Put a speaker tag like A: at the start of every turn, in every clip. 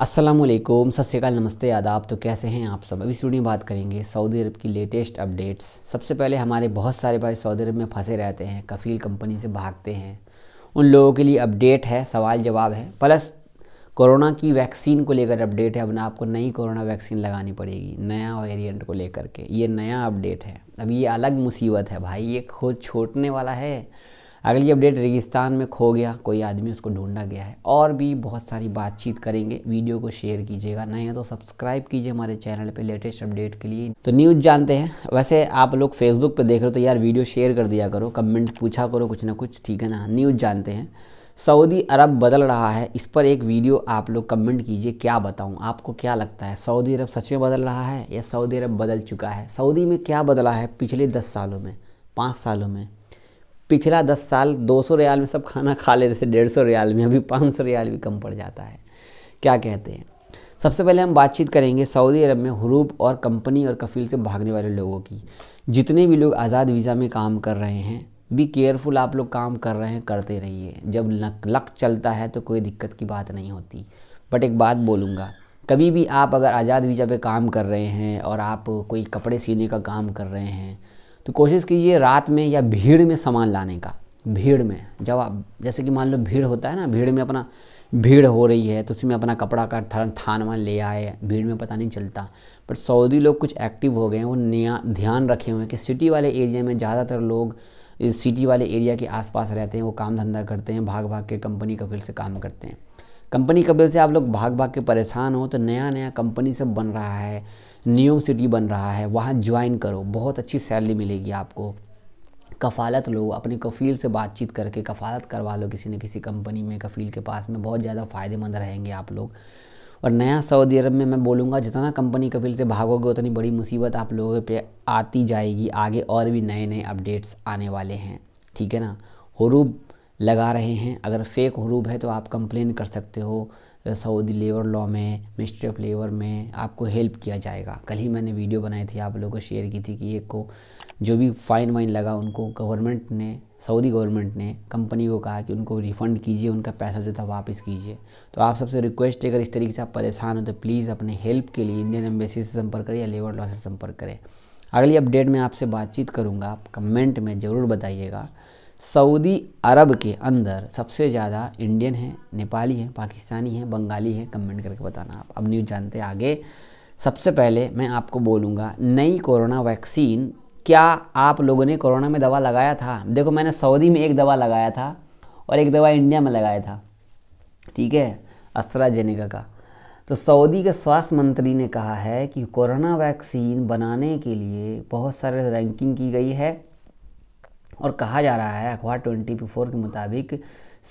A: असलम सत्यकाल नमस्ते आदाब तो कैसे हैं आप सब अभी स्टूडियो बात करेंगे सऊदी अरब की लेटेस्ट अपडेट्स सबसे पहले हमारे बहुत सारे भाई सऊदी अरब में फंसे रहते हैं कफील कंपनी से भागते हैं उन लोगों के लिए अपडेट है सवाल जवाब है प्लस कोरोना की वैक्सीन को लेकर अपडेट है अब आपको नई कोरोना वैक्सीन लगानी पड़ेगी नया वेरियंट को लेकर के ये नया अपडेट है अब ये अलग मुसीबत है भाई ये खुद छोटने वाला है अगली अपडेट रेगिस्तान में खो गया कोई आदमी उसको ढूंढा गया है और भी बहुत सारी बातचीत करेंगे वीडियो को शेयर कीजिएगा नहीं है तो सब्सक्राइब कीजिए हमारे चैनल पे लेटेस्ट अपडेट के लिए तो न्यूज़ जानते हैं वैसे आप लोग फेसबुक पे देख रहे हो तो यार वीडियो शेयर कर दिया करो कमेंट पूछा करो कुछ ना कुछ ठीक है ना न्यूज़ जानते हैं सऊदी अरब बदल रहा है इस पर एक वीडियो आप लोग कमेंट कीजिए क्या बताऊँ आपको क्या लगता है सऊदी अरब सच में बदल रहा है या सऊदी अरब बदल चुका है सऊदी में क्या बदला है पिछले दस सालों में पाँच सालों में पिछला दस साल दो सौ रियाल में सब खाना खा लेते थे डेढ़ सौ रियाल में अभी पाँच सौ रियाल भी कम पड़ जाता है क्या कहते हैं सबसे पहले हम बातचीत करेंगे सऊदी अरब में हरूब और कंपनी और कफील से भागने वाले लोगों की जितने भी लोग आज़ाद वीज़ा में काम कर रहे हैं भी केयरफुल आप लोग काम कर रहे हैं करते रहिए है। जब लक लक चलता है तो कोई दिक्कत की बात नहीं होती बट एक बात बोलूँगा कभी भी आप अगर आज़ाद वीज़ा पे काम कर रहे हैं और आप कोई कपड़े सीने का काम कर रहे हैं तो कोशिश कीजिए रात में या भीड़ में सामान लाने का भीड़ में जब आप जैसे कि मान लो भीड़ होता है ना भीड़ में अपना भीड़ हो रही है तो उसमें अपना कपड़ा का थर थान वान ले आए भीड़ में पता नहीं चलता पर सऊदी लोग कुछ एक्टिव हो गए हैं वो नया ध्यान रखे हुए हैं कि सिटी वाले एरिया में ज़्यादातर लोग सिटी वाले एरिया के आसपास रहते हैं वो काम धंधा करते हैं भाग भाग के कंपनी का फिर से काम करते हैं कंपनी का बिल से आप लोग भाग भाग के परेशान हो तो नया नया कंपनी सब बन रहा है न्यू सिटी बन रहा है वहाँ ज्वाइन करो बहुत अच्छी सैलरी मिलेगी आपको कफ़ालत लो अपने कफ़ील से बातचीत करके कफ़ालत करवा लो किसी न किसी कंपनी में कफ़ील के पास में बहुत ज़्यादा फ़ायदेमंद रहेंगे आप लोग और नया सऊदी अरब में मैं बोलूँगा जितना कंपनी कफ़ील से भागोगे उतनी बड़ी मुसीबत आप लोगों पे आती जाएगी आगे और भी नए नए अपडेट्स आने वाले हैं ठीक है ना हरूब लगा रहे हैं अगर फेक हरूब है तो आप कंप्लेन कर सकते हो सऊदी लेबर लॉ में मिनिस्ट्री ऑफ लेबर में आपको हेल्प किया जाएगा कल ही मैंने वीडियो बनाई थी आप लोगों को शेयर की थी कि एक को जो भी फ़ाइन वाइन लगा उनको गवर्नमेंट ने सऊदी गवर्नमेंट ने कंपनी को कहा कि उनको रिफ़ंड कीजिए उनका पैसा जो था वापस कीजिए तो आप सबसे रिक्वेस्ट है अगर इस तरीके से आप परेशान हो तो प्लीज़ अपने हेल्प के लिए इंडियन एम्बेसी से संपर्क करें या लेबर लॉ से संपर्क करें अगली अपडेट में आपसे बातचीत करूँगा आप कमेंट में ज़रूर बताइएगा सऊदी अरब के अंदर सबसे ज़्यादा इंडियन हैं नेपाली हैं पाकिस्तानी हैं बंगाली हैं कमेंट करके बताना आप अब न्यूज़ जानते आगे सबसे पहले मैं आपको बोलूँगा नई कोरोना वैक्सीन क्या आप लोगों ने कोरोना में दवा लगाया था देखो मैंने सऊदी में एक दवा लगाया था और एक दवा इंडिया में लगाया था ठीक है जेनेगा का तो सऊदी के स्वास्थ्य मंत्री ने कहा है कि कोरोना वैक्सीन बनाने के लिए बहुत सारे रैंकिंग की गई है और कहा जा रहा है अखबार ट्वेंटी फोर के मुताबिक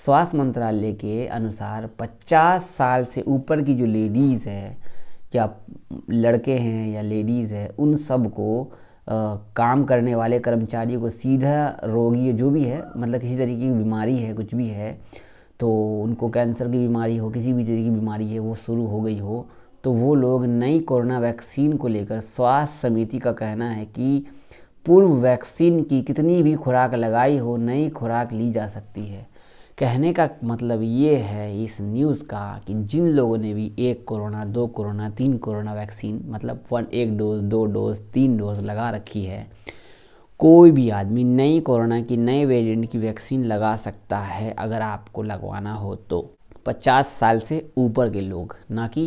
A: स्वास्थ्य मंत्रालय के अनुसार 50 साल से ऊपर की जो लेडीज़ है या लड़के हैं या लेडीज़ है उन सब को आ, काम करने वाले कर्मचारियों को सीधा रोगी जो भी है मतलब किसी तरीके की बीमारी है कुछ भी है तो उनको कैंसर की बीमारी हो किसी भी तरीके की बीमारी है वो शुरू हो गई हो तो वो लोग नई कोरोना वैक्सीन को लेकर स्वास्थ्य समिति का कहना है कि पूर्व वैक्सीन की कितनी भी खुराक लगाई हो नई खुराक ली जा सकती है कहने का मतलब ये है इस न्यूज़ का कि जिन लोगों ने भी एक कोरोना दो कोरोना तीन कोरोना वैक्सीन मतलब वन एक डोज दो डोज तीन डोज लगा रखी है कोई भी आदमी नई कोरोना की नए वेरिएंट की वैक्सीन लगा सकता है अगर आपको लगवाना हो तो पचास साल से ऊपर के लोग ना कि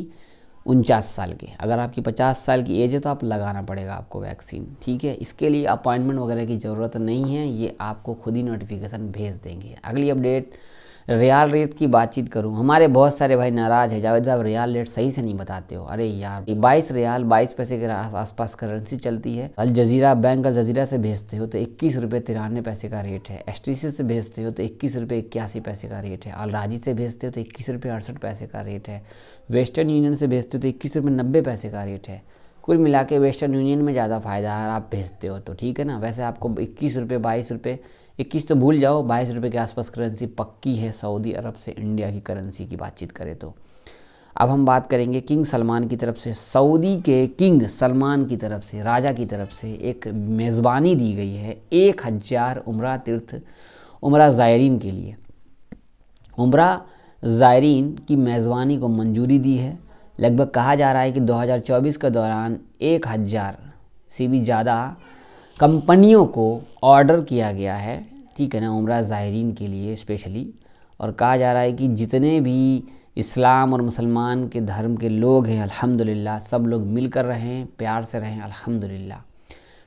A: उनचास साल के अगर आपकी पचास साल की एज है तो आप लगाना पड़ेगा आपको वैक्सीन ठीक है इसके लिए अपॉइंटमेंट वगैरह की ज़रूरत नहीं है ये आपको खुद ही नोटिफिकेशन भेज देंगे अगली अपडेट रियाल रेट की बातचीत करूँ हमारे बहुत सारे भाई नाराज़ है जावेद भाई रियाल रेट सही से नहीं बताते हो अरे यार बाईस रियाल बाईस पैसे के आसपास करेंसी चलती है अल जजीरा बैंक अल जजीरा से भेजते हो तो इक्कीस रुपये तिरानवे पैसे का रेट है एस से भेजते हो तो इक्कीस रुपये इक्यासी पैसे का रेट है अल राजी से भेजते हो तो इक्कीस रुपये अड़सठ पैसे का रेट है वेस्टर्न यूनियन से भेजते हो तो इक्कीस रुपये नब्बे पैसे का रेट है कुल मिला के वेस्टर्न यूनियन में ज़्यादा फ़ायदा है आप भेजते हो तो ठीक है ना वैसे आपको इक्कीस रुपये बाईस रुपये इक्कीस तो भूल जाओ बाईस रुपये के आसपास करेंसी पक्की है सऊदी अरब से इंडिया की करेंसी की बातचीत करें तो अब हम बात करेंगे किंग सलमान की तरफ से सऊदी के किंग सलमान की तरफ से राजा की तरफ से एक मेज़बानी दी गई है एक हज़ार उम्र तीर्थ उम्र ज़ायरीन के लिए उम्र ज़ायरीन की मेज़बानी को मंजूरी दी है लगभग कहा जा रहा है कि 2024 के दौरान एक हज़ार से भी ज़्यादा कंपनियों को ऑर्डर किया गया है ठीक है ना उम्र ज़ायरीन के लिए स्पेशली और कहा जा रहा है कि जितने भी इस्लाम और मुसलमान के धर्म के लोग हैं अल्हम्दुलिल्लाह सब लोग मिल कर रहें प्यार से रहें अल्हम्दुलिल्लाह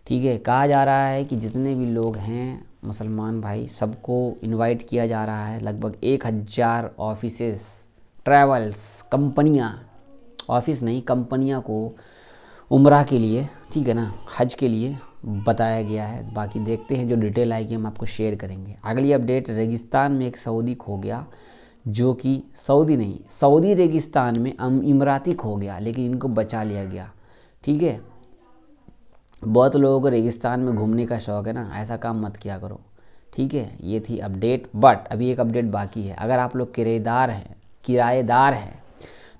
A: ठीक है कहा जा रहा है कि जितने भी लोग हैं मुसलमान भाई सबको इनवाइट किया जा रहा है लगभग एक हज़ार ऑफिस ट्रैवल्स कंपनियाँ ऑफिस नहीं कंपनियाँ को उम्र के लिए ठीक है ना हज के लिए बताया गया है बाकी देखते हैं जो डिटेल आएगी हम आपको शेयर करेंगे अगली अपडेट रेगिस्तान में एक सऊदी खो गया जो कि सऊदी नहीं सऊदी रेगिस्तान में इमराती खो गया लेकिन इनको बचा लिया गया ठीक है बहुत लोगों को रेगिस्तान में घूमने का शौक है ना ऐसा काम मत किया करो ठीक है ये थी अपडेट बट अभी एक अपडेट बाकी है अगर आप लोग किरेदार हैं किराएदार हैं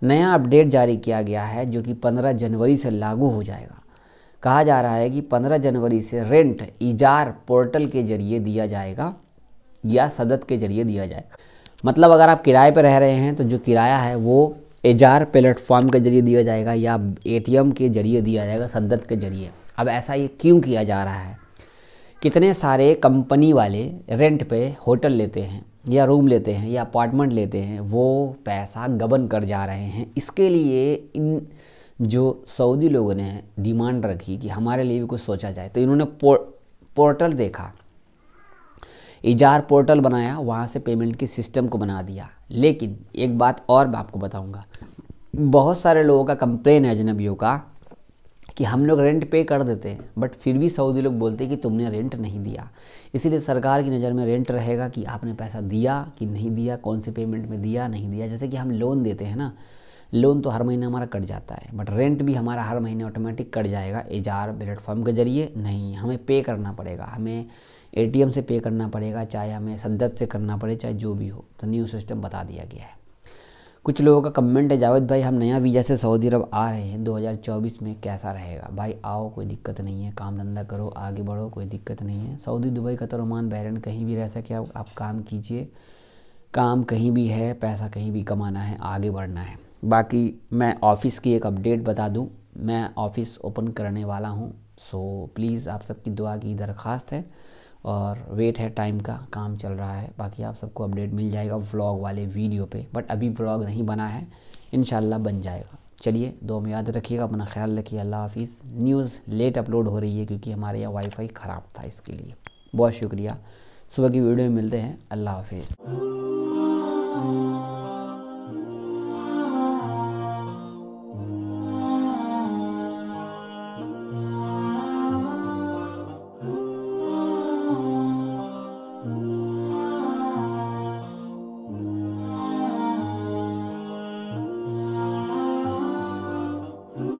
A: नया अपडेट जारी किया गया है जो कि 15 जनवरी से लागू हो जाएगा कहा जा रहा है कि 15 जनवरी से रेंट इजार पोर्टल के जरिए दिया जाएगा या सदत के जरिए दिया जाएगा मतलब अगर आप किराए पर रह रहे हैं तो जो किराया है वो एजार प्लेटफॉर्म के जरिए दिया जाएगा या एटीएम के जरिए दिया जाएगा सदत के जरिए अब ऐसा ये क्यों किया जा रहा है कितने सारे कंपनी वाले रेंट पे होटल लेते हैं या रूम लेते हैं या अपार्टमेंट लेते हैं वो पैसा गबन कर जा रहे हैं इसके लिए इन जो सऊदी लोगों ने डिमांड रखी कि हमारे लिए भी कुछ सोचा जाए तो इन्होंने पो, पोर्टल देखा इजार पोर्टल बनाया वहाँ से पेमेंट की सिस्टम को बना दिया लेकिन एक बात और मैं आपको बताऊँगा बहुत सारे लोगों का कंप्लेन है अजनबियों का कि हम लोग रेंट पे कर देते हैं बट फिर भी सऊदी लोग बोलते हैं कि तुमने रेंट नहीं दिया इसीलिए सरकार की नज़र में रेंट रहेगा कि आपने पैसा दिया कि नहीं दिया कौन से पेमेंट में दिया नहीं दिया जैसे कि हम लोन देते हैं ना लोन तो हर महीने हमारा कट जाता है बट रेंट भी हमारा हर महीने ऑटोमेटिक कट जाएगा एजार प्लेटफॉर्म के जरिए नहीं हमें पे करना पड़ेगा हमें ए से पे करना पड़ेगा चाहे हमें सद्दत से करना पड़े चाहे जो भी हो तो न्यू सिस्टम बता दिया गया है कुछ लोगों का कमेंट है जावेद भाई हम नया वीज़ा से सऊदी अरब आ रहे हैं 2024 में कैसा रहेगा भाई आओ कोई दिक्कत नहीं है काम धंधा करो आगे बढ़ो कोई दिक्कत नहीं है सऊदी दुबई तो रोमान बहरन कहीं भी रह सके आप, आप काम कीजिए काम कहीं भी है पैसा कहीं भी कमाना है आगे बढ़ना है बाकी मैं ऑफिस की एक अपडेट बता दूं मैं ऑफिस ओपन करने वाला हूं सो प्लीज़ आप सबकी दुआ की दरख्वास्त है और वेट है टाइम का काम चल रहा है बाकी आप सबको अपडेट मिल जाएगा व्लॉग वाले वीडियो पे बट अभी व्लॉग नहीं बना है इन बन जाएगा चलिए दो में याद रखिएगा अपना ख्याल रखिए अल्लाह हाफिज़ न्यूज़ लेट अपलोड हो रही है क्योंकि हमारे यहाँ वाईफाई ख़राब था इसके लिए बहुत शुक्रिया सुबह की वीडियो में मिलते हैं अल्लाह हाफिज़